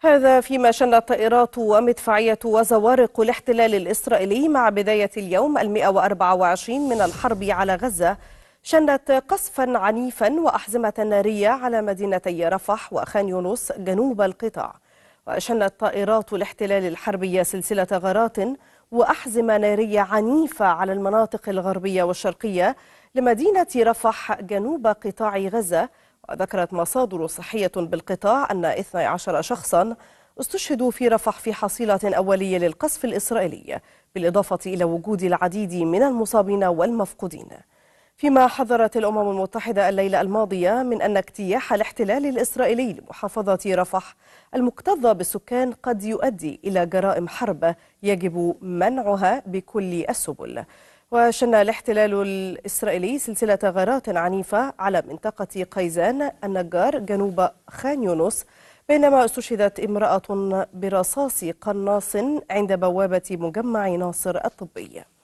هذا فيما شنت طائرات ومدفعية وزوارق الاحتلال الإسرائيلي مع بداية اليوم المئة وأربعة وعشرين من الحرب على غزة شنت قصفا عنيفا وأحزمة نارية على مدينتي رفح وخان يونس جنوب القطاع وشنت طائرات الاحتلال الحربية سلسلة غارات وأحزمة نارية عنيفة على المناطق الغربية والشرقية لمدينة رفح جنوب قطاع غزة وذكرت مصادر صحية بالقطاع أن 12 شخصا استشهدوا في رفح في حصيلة أولية للقصف الإسرائيلي بالإضافة إلى وجود العديد من المصابين والمفقودين فيما حذرت الأمم المتحدة الليلة الماضية من أن اجتياح الاحتلال الإسرائيلي لمحافظة رفح المكتظة بالسكان قد يؤدي إلى جرائم حرب يجب منعها بكل السبل وشن الاحتلال الإسرائيلي سلسلة غارات عنيفة على منطقة قيزان النجار جنوب خان يونس بينما استشهدت امرأة برصاص قناص عند بوابة مجمع ناصر الطبي